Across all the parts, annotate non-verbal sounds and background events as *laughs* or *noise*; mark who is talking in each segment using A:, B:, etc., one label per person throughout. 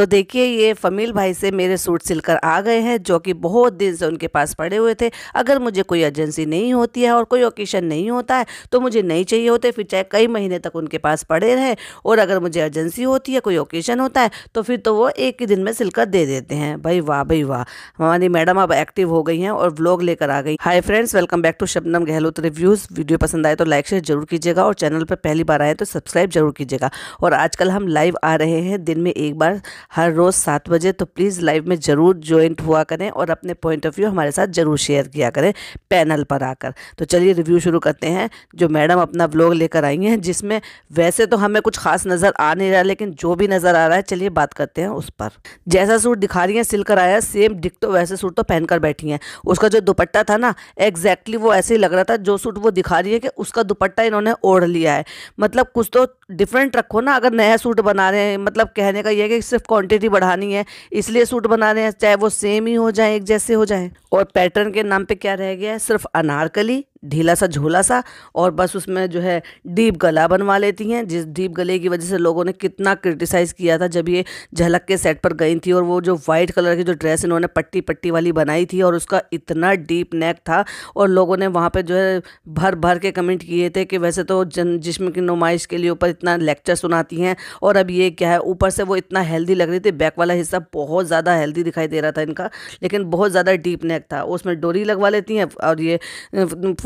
A: तो देखिए ये फमील भाई से मेरे सूट सिलकर आ गए हैं जो कि बहुत दिन से उनके पास पड़े हुए थे अगर मुझे कोई एजेंसी नहीं होती है और कोई ओकेशन नहीं होता है तो मुझे नहीं चाहिए होते फिर चाहे कई महीने तक उनके पास पड़े रहे और अगर मुझे एजेंसी होती है कोई ओकेशन होता है तो फिर तो वो एक ही दिन में सिलकर दे देते हैं भाई वाह भाई वाह हमारी मैडम अब एक्टिव हो गई हैं और व्लॉग लेकर आ गई hi friends welcome back to Shabnam Gehlot reviews video पसंद आए तो लाइक शेयर जरूर कीजिएगा और चैनल पर पहली बार आए तो सब्सक्राइब जरूर कीजिएगा और आजकल हम लाइव आ रहे हैं दिन में एक बार हर रोज़ सात बजे तो प्लीज़ लाइव में ज़रूर ज्वाइंट हुआ करें और अपने पॉइंट ऑफ व्यू हमारे साथ ज़रूर शेयर किया करें पैनल पर आकर तो चलिए रिव्यू शुरू करते हैं जो मैडम अपना ब्लॉग लेकर आई हैं जिसमें वैसे तो हमें कुछ खास नज़र आ नहीं रहा लेकिन जो भी नज़र आ रहा है चलिए बात करते हैं उस पर जैसा सूट दिखा रही हैं सिलकर आया सेम डिक तो वैसे सूट तो पहनकर बैठी हैं उसका जो दुपट्टा था ना एग्जैक्टली वो ऐसे ही लग रहा था जो सूट वो दिखा रही है कि उसका दुपट्टा इन्होंने ओढ़ लिया है मतलब कुछ तो डिफरेंट रखो ना अगर नया सूट बना रहे हैं मतलब कहने का यह है कि सिर्फ क्वांटिटी बढ़ानी है इसलिए सूट बना रहे हैं चाहे वो सेम ही हो जाए एक जैसे हो जाए और पैटर्न के नाम पे क्या रह गया है सिर्फ अनारकली ढीला सा झोला सा और बस उसमें जो है डीप गला बनवा लेती हैं जिस डीप गले की वजह से लोगों ने कितना क्रिटिसाइज़ किया था जब ये झलक के सेट पर गई थी और वो जो वाइट कलर की जो ड्रेस इन्होंने पट्टी पट्टी वाली बनाई थी और उसका इतना डीप नेक था और लोगों ने वहाँ पर जो है भर भर के कमेंट किए थे कि वैसे तो जन जिसम की नुमाइश के लिए ऊपर इतना लेक्चर सुनाती हैं और अब ये क्या है ऊपर से वो इतना हेल्दी लग रही थी बैक वाला हिस्सा बहुत ज़्यादा हेल्दी दिखाई दे रहा था इनका लेकिन बहुत ज़्यादा डीप नेक था उसमें डोरी लगवा लेती हैं और ये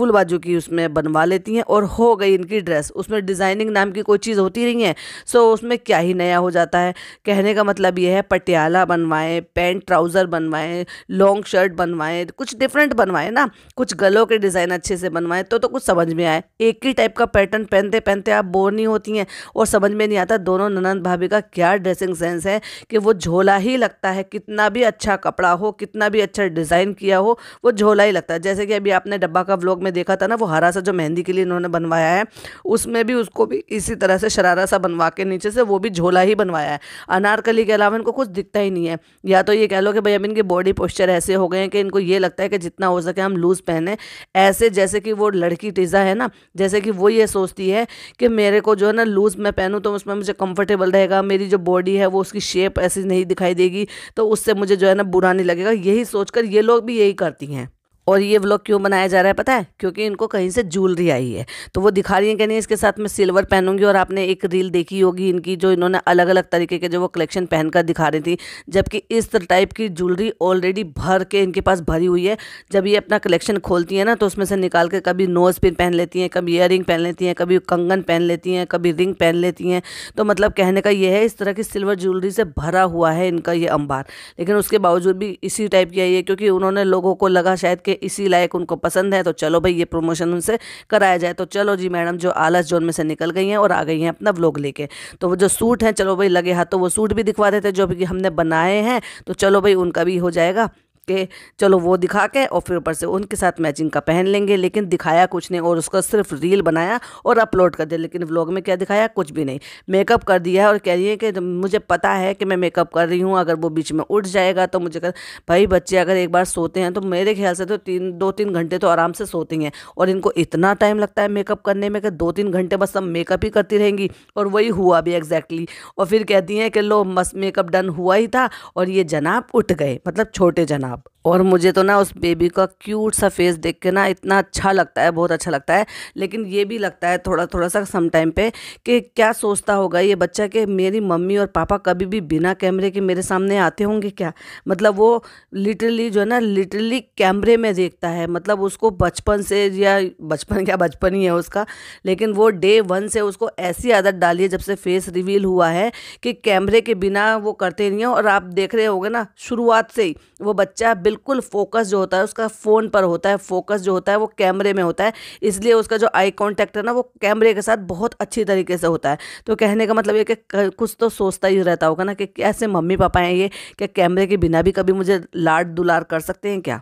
A: फुल बाजू की उसमें बनवा लेती हैं और हो गई इनकी ड्रेस उसमें डिज़ाइनिंग नाम की कोई चीज़ होती नहीं है सो उसमें क्या ही नया हो जाता है कहने का मतलब ये है पटियाला बनवाएं पैंट ट्राउज़र बनवाएं लॉन्ग शर्ट बनवाएं कुछ डिफरेंट बनवाएं ना कुछ गलों के डिज़ाइन अच्छे से बनवाएं तो तो कुछ समझ में आए एक ही टाइप का पैटर्न पहनते पहनते आप बोर नहीं होती हैं और समझ में नहीं आता दोनों ननंद भाभी का क्या ड्रेसिंग सेंस है कि वो झोला ही लगता है कितना भी अच्छा कपड़ा हो कितना भी अच्छा डिज़ाइन किया हो वो झोला ही लगता है जैसे कि अभी आपने डब्बा का व्लॉग में देखा था ना वो हरा सा जो मेहंदी के लिए इन्होंने बनवाया है उसमें भी उसको भी इसी तरह से शरारा सा बनवा के नीचे से वो भी झोला ही बनवाया है अनारकली के अलावा इनको कुछ दिखता ही नहीं है या तो ये कह लो कि भाई अब इनके बॉडी पोस्चर ऐसे हो गए हैं कि इनको ये लगता है कि जितना हो सके हम लूज़ पहने ऐसे जैसे कि वो लड़की टीज़ा है ना जैसे कि वो ये सोचती है कि मेरे को जो है ना लूज़ मैं पहनूँ तो उसमें मुझे कम्फर्टेबल रहेगा मेरी जो बॉडी है वो उसकी शेप ऐसी नहीं दिखाई देगी तो उससे मुझे जो है ना बुरा नहीं लगेगा यही सोचकर ये लोग भी यही करती हैं और ये व्लॉग क्यों बनाया जा रहा है पता है क्योंकि इनको कहीं से ज्वेलरी आई है तो वो दिखा रही हैं कह इसके साथ मैं सिल्वर पहनूंगी और आपने एक रील देखी होगी इनकी जो इन्होंने अलग अलग तरीके के जो वो कलेक्शन पहनकर दिखा रही थी जबकि इस टाइप की ज्वेलरी ऑलरेडी भर के इनके पास भरी हुई है जब ये अपना कलेक्शन खोलती हैं ना तो उसमें से निकाल के कभी नोज़ पिन पहन लेती हैं कभी ईयर पहन लेती हैं कभी कंगन पहन लेती हैं कभी रिंग पहन लेती हैं तो मतलब कहने का ये है इस तरह की सिल्वर ज्वेलरी से भरा हुआ है इनका ये अंबार लेकिन उसके बावजूद भी इसी टाइप की आई है क्योंकि उन्होंने लोगों को लगा शायद कि इसी लायक उनको पसंद है तो चलो भाई ये प्रमोशन उनसे कराया जाए तो चलो जी मैडम जो आलस जोन में से निकल गई हैं और आ गई हैं अपना व्लॉग लेके तो वो जो सूट हैं चलो भाई लगे हाथों तो वो सूट भी दिखवा देते जो भी हमने बनाए हैं तो चलो भाई उनका भी हो जाएगा के चलो वो दिखा के और फिर ऊपर से उनके साथ मैचिंग का पहन लेंगे लेकिन दिखाया कुछ नहीं और उसका सिर्फ रील बनाया और अपलोड कर दिया लेकिन व्लॉग में क्या दिखाया कुछ भी नहीं मेकअप कर दिया है और कह रही है कि मुझे पता है कि मैं मेकअप कर रही हूँ अगर वो बीच में उठ जाएगा तो मुझे कर भाई बच्चे अगर एक बार सोते हैं तो मेरे ख्याल से तो तीन दो तीन घंटे तो आराम से सोते हैं और इनको इतना टाइम लगता है मेकअप करने में कि दो तीन घंटे बस हम मेकअप ही करती रहेंगी और वही हुआ भी एग्जैक्टली और फिर कहती हैं कि लो बस मेकअप डन हुआ ही था और ये जनाब उठ गए मतलब छोटे जनाब up और मुझे तो ना उस बेबी का क्यूट सा फेस देख के ना इतना अच्छा लगता है बहुत अच्छा लगता है लेकिन ये भी लगता है थोड़ा थोड़ा सा सम टाइम पे कि क्या सोचता होगा ये बच्चा कि मेरी मम्मी और पापा कभी भी बिना कैमरे के मेरे सामने आते होंगे क्या मतलब वो लिटरली जो है ना लिटरली कैमरे में देखता है मतलब उसको बचपन से या बचपन क्या बचपन ही है उसका लेकिन वो डे वन से उसको ऐसी आदत डाली है जब से फेस रिवील हुआ है कि कैमरे के बिना वो करते नहीं हैं और आप देख रहे होगे ना शुरुआत से ही वो बच्चा बिल्कुल फोकस जो होता है उसका फ़ोन पर होता है फोकस जो होता है वो कैमरे में होता है इसलिए उसका जो आई कॉन्टैक्ट है ना वो कैमरे के साथ बहुत अच्छी तरीके से होता है तो कहने का मतलब ये कि कुछ तो सोचता ही रहता होगा ना कि कैसे मम्मी पापा हैं ये क्या कैमरे के बिना भी कभी मुझे लाड दुलार कर सकते हैं क्या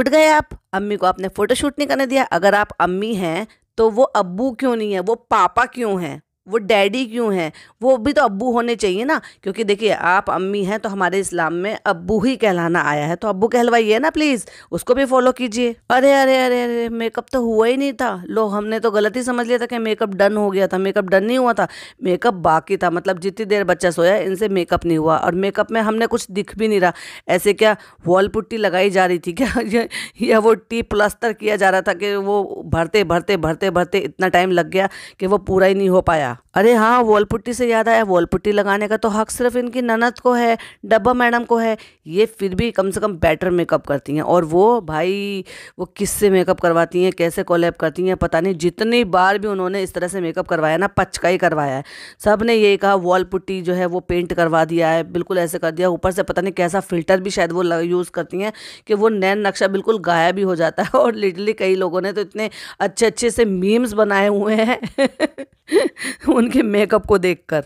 A: उठ गए आप अम्मी को आपने फ़ोटोशूट नहीं करने दिया अगर आप अम्मी हैं तो वो अब्बू क्यों नहीं है वो पापा क्यों हैं वो डैडी क्यों हैं वो भी तो अब्बू होने चाहिए ना क्योंकि देखिए आप अम्मी हैं तो हमारे इस्लाम में अब्बू ही कहलाना आया है तो अब्बू कहलवाइए ना प्लीज़ उसको भी फॉलो कीजिए अरे अरे अरे अरे मेकअप तो हुआ ही नहीं था लो हमने तो गलत ही समझ लिया था कि मेकअप डन हो गया था मेकअप डन नहीं हुआ था मेकअप बाकी था मतलब जितनी देर बच्चा सोया इनसे मेकअप नहीं हुआ और मेकअप में हमने कुछ दिख भी नहीं रहा ऐसे क्या वॉल पुट्टी लगाई जा रही थी क्या *laughs* या वो टी प्लास्टर किया जा रहा था कि वो भरते भरते भरते भरते इतना टाइम लग गया कि वो पूरा ही नहीं हो पाया Yeah. अरे हाँ वॉलपुट्टी से याद आया वॉलपुट्टी लगाने का तो हक सिर्फ इनकी ननद को है डब्बा मैडम को है ये फिर भी कम से कम बेटर मेकअप करती हैं और वो भाई वो किससे मेकअप करवाती हैं कैसे कॉलेप करती हैं पता नहीं जितनी बार भी उन्होंने इस तरह से मेकअप करवाया ना पचका ही करवाया है सब ने यही कहा वॉलपुट्टी जो है वो पेंट करवा दिया है बिल्कुल ऐसे कर दिया ऊपर से पता नहीं कैसा फ़िल्टर भी शायद वो यूज़ करती हैं कि वो नैन नक्शा बिल्कुल गायब भी हो जाता है *laughs* और लिटरली कई लोगों ने तो इतने अच्छे अच्छे से मीम्स बनाए हुए हैं *laughs* उनके मेकअप को देखकर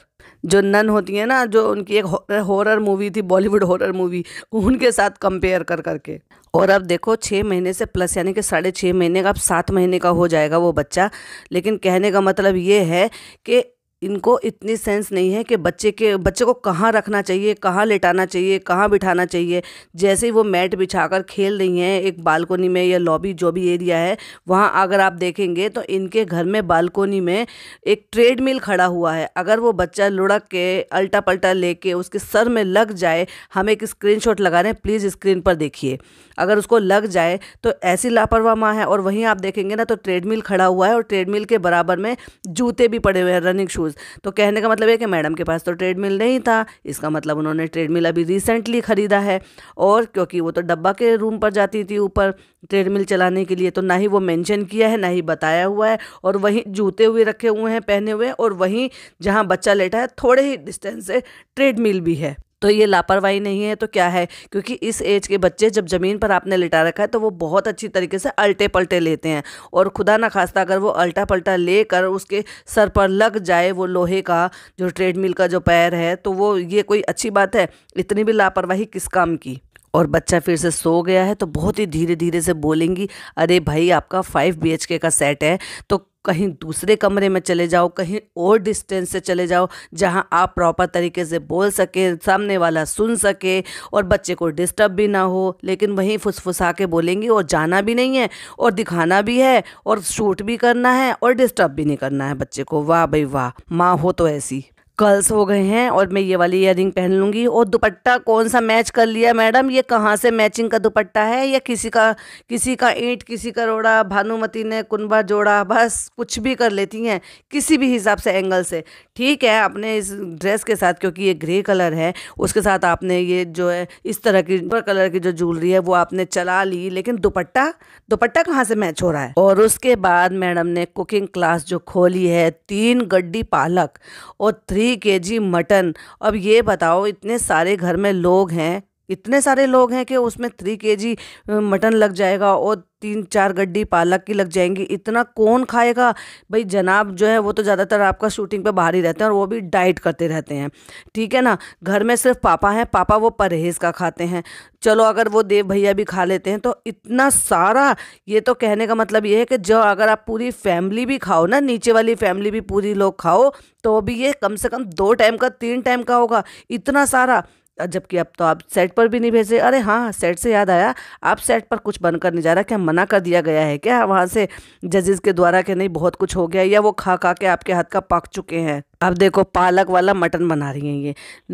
A: जो नन होती है ना जो उनकी एक हॉरर मूवी थी बॉलीवुड हॉरर मूवी उनके साथ कंपेयर कर करके और अब देखो छः महीने से प्लस यानी कि साढ़े छः महीने का अब सात महीने का हो जाएगा वो बच्चा लेकिन कहने का मतलब ये है कि इनको इतनी सेंस नहीं है कि बच्चे के बच्चे को कहाँ रखना चाहिए कहाँ लेटाना चाहिए कहाँ बिठाना चाहिए जैसे ही वो मैट बिछाकर खेल रही हैं एक बालकोनी में या लॉबी जो भी एरिया है वहाँ अगर आप देखेंगे तो इनके घर में बालकोनी में एक ट्रेडमिल खड़ा हुआ है अगर वो बच्चा लुढ़क के अल्टा पल्टा ले उसके सर में लग जाए हम एक स्क्रीन लगा रहे हैं प्लीज़ स्क्रीन पर देखिए अगर उसको लग जाए तो ऐसी लापरवाह माँ है और वहीं आप देखेंगे ना तो ट्रेडमिल खड़ा हुआ है और ट्रेडमिल के बराबर में जूते भी पड़े हुए हैं रनिंग शूज शूज़ तो कहने का मतलब है कि मैडम के पास तो ट्रेडमिल नहीं था इसका मतलब उन्होंने ट्रेडमिल अभी रिसेंटली ख़रीदा है और क्योंकि वो तो डब्बा के रूम पर जाती थी ऊपर ट्रेडमिल चलाने के लिए तो ना ही वो मेंशन किया है ना ही बताया हुआ है और वहीं जूते हुए रखे हुए हैं पहने हुए और वहीं जहाँ बच्चा लेटा है थोड़े ही डिस्टेंस से ट्रेडमिल भी है तो ये लापरवाही नहीं है तो क्या है क्योंकि इस एज के बच्चे जब ज़मीन पर आपने लिटा रखा है तो वो बहुत अच्छी तरीके से अल्टे पलटे लेते हैं और खुदा ना खास्ता अगर वो अल्टा पलटा ले कर उसके सर पर लग जाए वो लोहे का जो ट्रेडमिल का जो पैर है तो वो ये कोई अच्छी बात है इतनी भी लापरवाही किस काम की और बच्चा फिर से सो गया है तो बहुत ही धीरे धीरे से बोलेंगी अरे भाई आपका फाइव बी का सेट है तो कहीं दूसरे कमरे में चले जाओ कहीं और डिस्टेंस से चले जाओ जहाँ आप प्रॉपर तरीके से बोल सके सामने वाला सुन सके और बच्चे को डिस्टर्ब भी ना हो लेकिन वहीं फुसफुसा के बोलेंगी और जाना भी नहीं है और दिखाना भी है और शूट भी करना है और डिस्टर्ब भी नहीं करना है बच्चे को वाह भाई वाह माँ हो तो ऐसी कर्ल्स हो गए हैं और मैं ये वाली इयर पहन लूँगी और दुपट्टा कौन सा मैच कर लिया मैडम ये कहाँ से मैचिंग का दुपट्टा है या किसी का किसी का ईंट किसी का रोड़ा भानुमति ने कुनबा जोड़ा बस कुछ भी कर लेती हैं किसी भी हिसाब से एंगल से ठीक है आपने इस ड्रेस के साथ क्योंकि ये ग्रे कलर है उसके साथ आपने ये जो है इस तरह की कलर की जो ज्वेलरी है वो आपने चला ली लेकिन दुपट्टा दुपट्टा कहाँ से मैच हो रहा है और उसके बाद मैडम ने कुकिंग क्लास जो खोली है तीन गड्डी पालक और थ्री जी मटन अब ये बताओ इतने सारे घर में लोग हैं इतने सारे लोग हैं कि उसमें थ्री के जी मटन लग जाएगा और तीन चार गड्डी पालक की लग जाएंगी इतना कौन खाएगा भाई जनाब जो है वो तो ज़्यादातर आपका शूटिंग पे बाहर ही रहते हैं और वो भी डाइट करते रहते हैं ठीक है ना घर में सिर्फ पापा हैं पापा वो परहेज़ का खाते हैं चलो अगर वो देव भैया भी खा लेते हैं तो इतना सारा ये तो कहने का मतलब ये है कि जो अगर आप पूरी फैमिली भी खाओ ना नीचे वाली फैमिली भी पूरी लोग खाओ तो भी ये कम से कम दो टाइम का तीन टाइम का होगा इतना सारा जबकि अब तो आप सेट पर भी नहीं भेजे अरे हाँ सेट से याद आया आप सेट पर कुछ बनकर नहीं जा रहा क्या मना कर दिया गया है क्या वहाँ से जजेस के द्वारा के नहीं बहुत कुछ हो गया या वो खा खा के आपके हाथ का पक चुके हैं अब देखो पालक वाला मटन बना रही हैं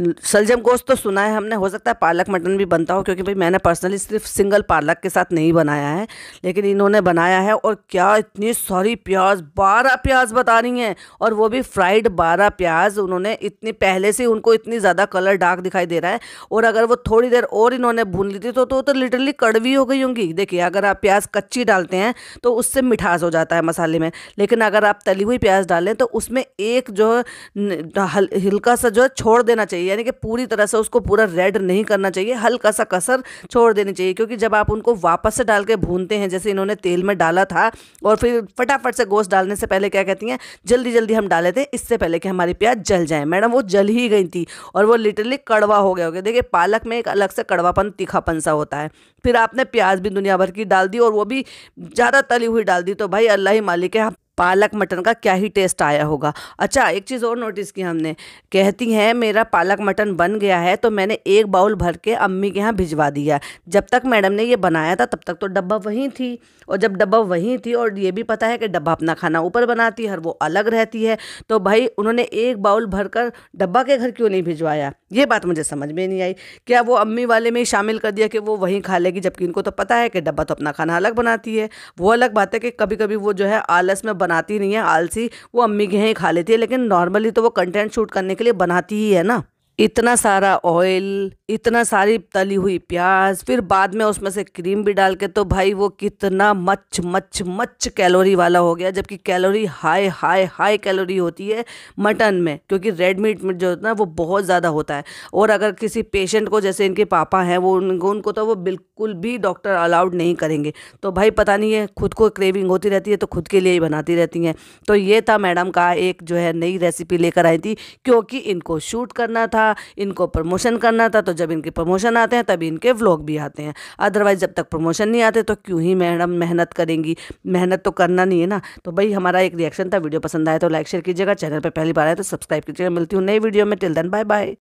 A: ये सलजम गोश्त तो सुना है हमने हो सकता है पालक मटन भी बनता हो क्योंकि भाई मैंने पर्सनली सिर्फ सिंगल पालक के साथ नहीं बनाया है लेकिन इन्होंने बनाया है और क्या इतनी सॉरी प्याज बारह प्याज बता रही हैं और वो भी फ्राइड बारह प्याज उन्होंने इतनी पहले से उनको इतनी ज़्यादा कलर डार्क दिखाई दे रहा है और अगर वो थोड़ी देर और इन्होंने भून ली थी तो तो, तो लिटरली कड़वी हो गई होंगी देखिए अगर आप प्याज कच्ची डालते हैं तो उससे मिठास हो जाता है मसाले में लेकिन अगर आप तली हुई प्याज डालें तो उसमें एक जो हल, हल्का सा जो है छोड़ देना चाहिए यानी कि पूरी तरह से उसको पूरा रेड नहीं करना चाहिए हल्का सा कसर छोड़ देनी चाहिए क्योंकि जब आप उनको वापस से डाल के भूनते हैं जैसे इन्होंने तेल में डाला था और फिर फटाफट से गोश्त डालने से पहले क्या कहती हैं जल्दी जल्दी हम डाले थे इससे पहले कि हमारी प्याज जल जाए मैडम वो जल ही गई थी और वो लिटरली कड़वा हो गया हो गया देखिए पालक में एक अलग से कड़वापन तीखापन सा होता है फिर आपने प्याज भी दुनिया भर की डाल दी और वो भी ज़्यादा तली हुई डाल दी तो भाई अल्लाह ही मालिक है पालक मटन का क्या ही टेस्ट आया होगा अच्छा एक चीज़ और नोटिस की हमने कहती हैं मेरा पालक मटन बन गया है तो मैंने एक बाउल भर के अम्मी के यहाँ भिजवा दिया जब तक मैडम ने ये बनाया था तब तक तो डब्बा वहीं थी और जब डब्बा वहीं थी और ये भी पता है कि डब्बा अपना खाना ऊपर बनाती है और वो अलग रहती है तो भाई उन्होंने एक बाउल भर कर डब्बा के घर क्यों नहीं भिजवाया ये बात मुझे समझ में नहीं आई क्या वो अम्मी वाले में शामिल कर दिया कि वो वहीं खा लेगी जबकि इनको तो पता है कि डब्बा तो अपना खाना अलग बनाती है वो अलग बात है कि कभी कभी वो जो है आलस में बना बनाती नहीं है आलसी वो अम्मी के यहाँ खा लेती है लेकिन नॉर्मली तो वो कंटेंट शूट करने के लिए बनाती ही है ना इतना सारा ऑयल इतना सारी तली हुई प्याज फिर बाद में उसमें से क्रीम भी डाल के तो भाई वो कितना मच मच मच कैलोरी वाला हो गया जबकि calorie high high high calorie होती है मटन में क्योंकि रेड मीट में जो होता है ना वो बहुत ज़्यादा होता है और अगर किसी पेशेंट को जैसे इनके पापा हैं वो उनको उनको तो वो बिल्कुल भी डॉक्टर अलाउड नहीं करेंगे तो भाई पता नहीं है खुद को क्रेविंग होती रहती है तो खुद के लिए ही बनाती रहती हैं तो ये था मैडम का एक जो है नई रेसिपी लेकर आई थी क्योंकि इनको शूट करना था था इनको प्रमोशन करना था तो जब इनके प्रमोशन आते हैं तभी इनके व्लॉग भी आते हैं अदरवाइज़ जब तक प्रमोशन नहीं आते तो क्यों ही मैडम मेहनत करेंगी मेहनत तो करना नहीं है ना तो भाई हमारा एक रिएक्शन था वीडियो पसंद आया तो लाइक शेयर कीजिएगा चैनल पर पहली बार आए तो सब्सक्राइब कीजिएगा मिलती हूँ नई वीडियो में टिल दन बाय बाय